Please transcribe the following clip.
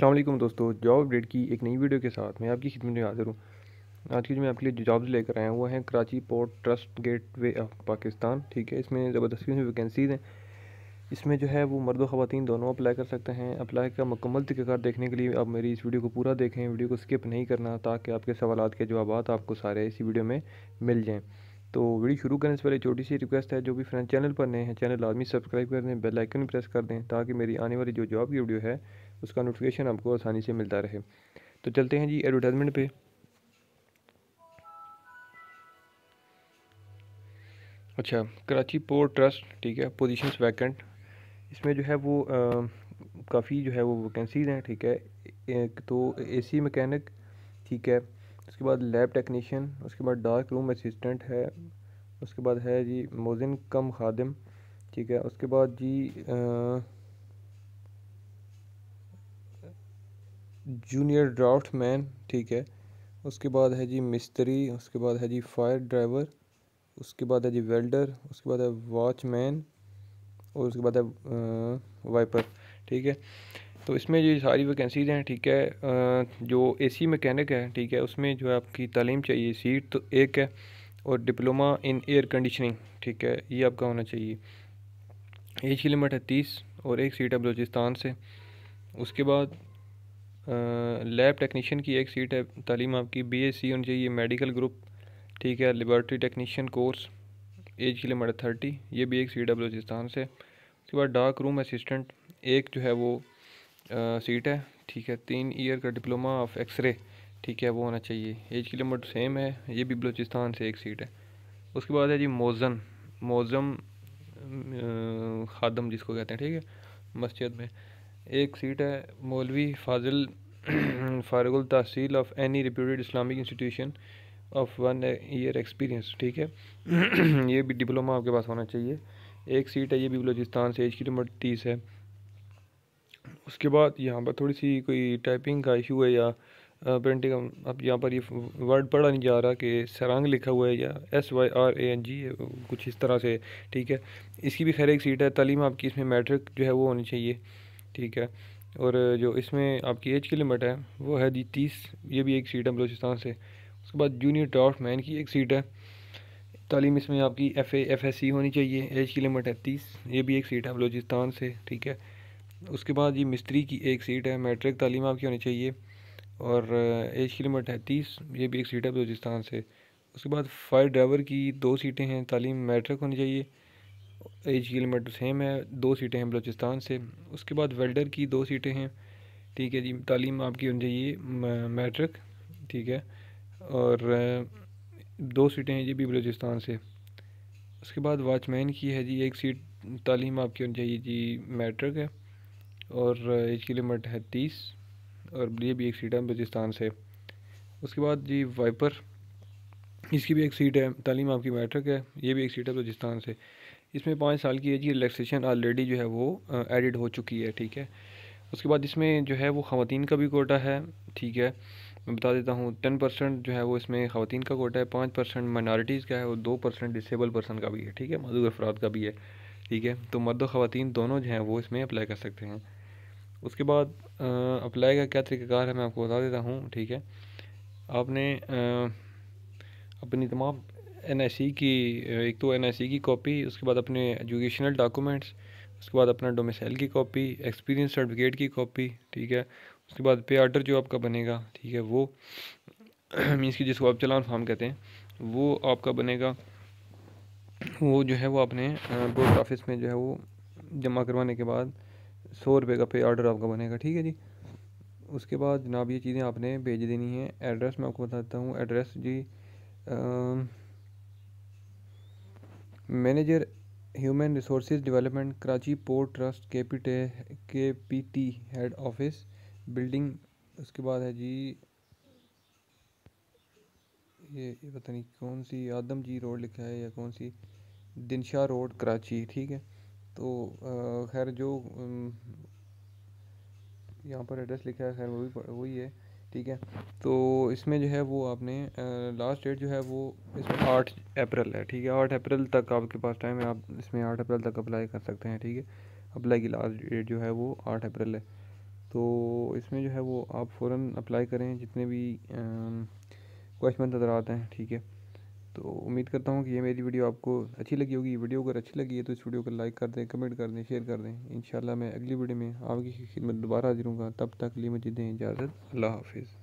असलम दोस्तों job update की एक नई वीडियो के साथ मैं आपकी खिदमत में हाजिर हूँ आज की जो मैं आपके लिए जॉब्स लेकर आया हुआ है Karachi port trust gateway of Pakistan ठीक है इसमें ज़बरदस्ती में वैकेंसीज़ हैं इसमें जो है वो मर्द ख़वान दोनों अप्लाई कर सकते हैं अप्लाई का मुकम्मल तरीक़ार देखने के लिए आप मेरी इस वीडियो को पूरा देखें वीडियो को स्किप नहीं करना ताकि आपके सवाल के जवाब आपको सारे इसी वीडियो में मिल जाएँ तो वीडियो शुरू करने से पहले छोटी सी रिक्वेस्ट है जो भी फ्रेंड चैनल पर नए हैं चैनल आदमी सब्सक्राइब कर दें बेल आइकन प्रेस कर दें ताकि मेरी आने वाली जो जॉब की वीडियो है उसका नोटिफिकेशन आपको आसानी से मिलता रहे तो चलते हैं जी एडवर्टाइजमेंट पे अच्छा कराची पोर्ट ट्रस्ट ठीक है पोजीशंस वैकेंट इसमें जो है वो काफ़ी जो है वो वैकेंसीज़ हैं ठीक है एक तो एसी मैकेनिक ठीक है उसके बाद लैब टेक्नीशियन उसके बाद डार्क रूम असिस्टेंट है उसके बाद है जी मोजिन कम खादिम ठीक है उसके बाद जी जूनियर ड्राफ्ट मैन ठीक है उसके बाद है जी मिस्त्री उसके बाद है जी फायर ड्राइवर उसके बाद है जी वेल्डर उसके बाद है वॉचमैन और उसके बाद है वाइपर ठीक है तो इसमें जो सारी वैकेंसीज़ हैं ठीक है जो ए सी मैकेनिक है ठीक है उसमें जो है आपकी तालीम चाहिए सीट तो एक है और डिप्लोमा इन एयर कंडीशनिंग ठीक है ये आपका होना चाहिए एज की लिमिट है तीस और एक सीट है बलोचिस्तान से उसके बाद लैब टेक्नीशियन की एक सीट है तालीम आपकी बी एस सी होनी चाहिए मेडिकल ग्रुप ठीक है लेबॉर्ट्री टेक्नीशियन कोर्स एज की लिमिट है थर्टी ये भी एक सीट है बलोचिस्तान से उसके बाद डार्क रूम असिस्टेंट एक जो है वो सीट है ठीक है तीन ईयर का डिप्लोमा ऑफ एक्सरे ठीक है वो होना चाहिए एज की सेम है ये भी बलूचिस्तान से एक सीट है उसके बाद है जी मोज़न मोज़म खादम जिसको कहते हैं ठीक है मस्जिद में एक सीट है मौलवी फाजिल फारगुल तहसील of any reputed Islamic institution of one year experience ठीक है ये भी डिप्लोमा आपके पास होना चाहिए एक सीट है ये भी बलूचिस्तान से एज की तीस है उसके बाद यहाँ पर थोड़ी सी कोई टाइपिंग का इशू है या प्रिंटिंग अब यहाँ पर ये वर्ड पढ़ा नहीं जा रहा कि सरांग लिखा हुआ है या S Y R A N G कुछ इस तरह से ठीक है इसकी भी खैर एक सीट है तालीम आपकी इसमें मैट्रिक जो है वो होनी चाहिए ठीक है और जो इसमें आपकी एज की लिमिट है वो है जी तीस ये भी एक सीट है बलोचिस्तान से उसके बाद जूनियर ड्राफ्ट मैन की एक सीट है तालीम इसमें आपकी F A F S C होनी चाहिए एज की लिमिट है तीस ये भी एक सीट है बलोचिस्तान से ठीक है उसके बाद ये मिस्त्री की एक सीट है मैट्रिक तालीम आपकी होनी चाहिए और एज की लिमिट है तीस ये भी एक सीट है बलोचिस्तान से उसके बाद फायर ड्राइवर की दो सीटें हैं तालीम मैट्रिक होनी चाहिए एज की लिमिट सेम है दो सीटें हैं बलोचिस्तान से उसके बाद वेल्डर की दो सीटें हैं ठीक है जी तालीम आपकी होनी चाहिए मैट्रिक ठीक है और दो सीटें हैं जी भी बलोचिस्तान से उसके बाद वाचमैन की है जी एक सीट तालीम आपकी होनी चाहिए जी मैट्रिक है और एज की लिमिट है तीस और ये भी एक सीट है बलोचिस्तान से उसके बाद जी वाइपर इसकी भी एक सीट है तालीम आपकी मैट्रिक है ये भी एक सीट है बलोचिस्तान से इसमें पाँच साल की एज की रिलेक्सेशन ऑलरेडी जो है वो एडिड हो चुकी है ठीक है उसके बाद इसमें जो है वो ख़वान का भी कोटा है ठीक है मैं बता देता हूँ टेन परसेंट जो है वो इसमें ख़वान का कोटा है पाँच परसेंट माइनॉरिटीज़ का है और दो परसेंट डिसेबल पर्सन का भी है ठीक है मजदूर अफराद का भी है ठीक है तो मर्द और ख़वान दोनों जो हैं वो इसमें अप्लाई कर सकते हैं उसके बाद अप्लाई का क्या तरीक़ाकार है मैं आपको बता देता हूँ ठीक है आपने अपनी तमाम एन की एक तो एन की कॉपी उसके बाद अपने एजुकेशनल डॉक्यूमेंट्स उसके बाद अपना डोमिसाइल की कॉपी एक्सपीरियंस सर्टिफिकेट की कॉपी ठीक है उसके बाद पे आर्डर जो आपका बनेगा ठीक है वो मीन्स की जिसको आप चलान फार्म कहते हैं वो आपका बनेगा वो जो है वो आपने पोस्ट ऑफिस में जो है वो जमा करवाने के बाद सौ रुपये का पे ऑर्डर आपका बनेगा ठीक है जी उसके बाद जनाब ये चीज़ें आपने भेज देनी है एड्रेस मैं आपको बताता हूँ address G manager human resource development Karachi port trust K P T K P T head office building उसके बाद है जी ये, ये पता नहीं कौन सी आदम जी रोड लिखा है या कौन सी दिनशाह रोड कराची ठीक है तो खैर जो यहाँ पर एड्रेस लिखा है खैर वो भी वही है ठीक है तो इसमें जो है वो आपने लास्ट डेट जो है वो इसमें आठ अप्रैल है ठीक है आठ अप्रैल तक आपके पास टाइम है आप इसमें आठ अप्रैल तक अप्लाई कर सकते हैं ठीक है अप्लाई की लास्ट डेट जो है वो आठ अप्रैल है तो इसमें जो है वो आप फ़ौर अप्लाई करें जितने भी क्वेश्चन नज़र आते हैं ठीक है तो उम्मीद करता हूँ कि ये मेरी वीडियो आपको अच्छी लगी होगी वीडियो अगर अच्छी लगी है तो इस वीडियो को लाइक कर दें कमेंट कर दें शेयर कर दें इन मैं अगली वीडियो में आपकी खिदमत दोबारा हाजिर हूँ तब तक लिए मुझे दें इजाज़त अल्लाह हाफिज़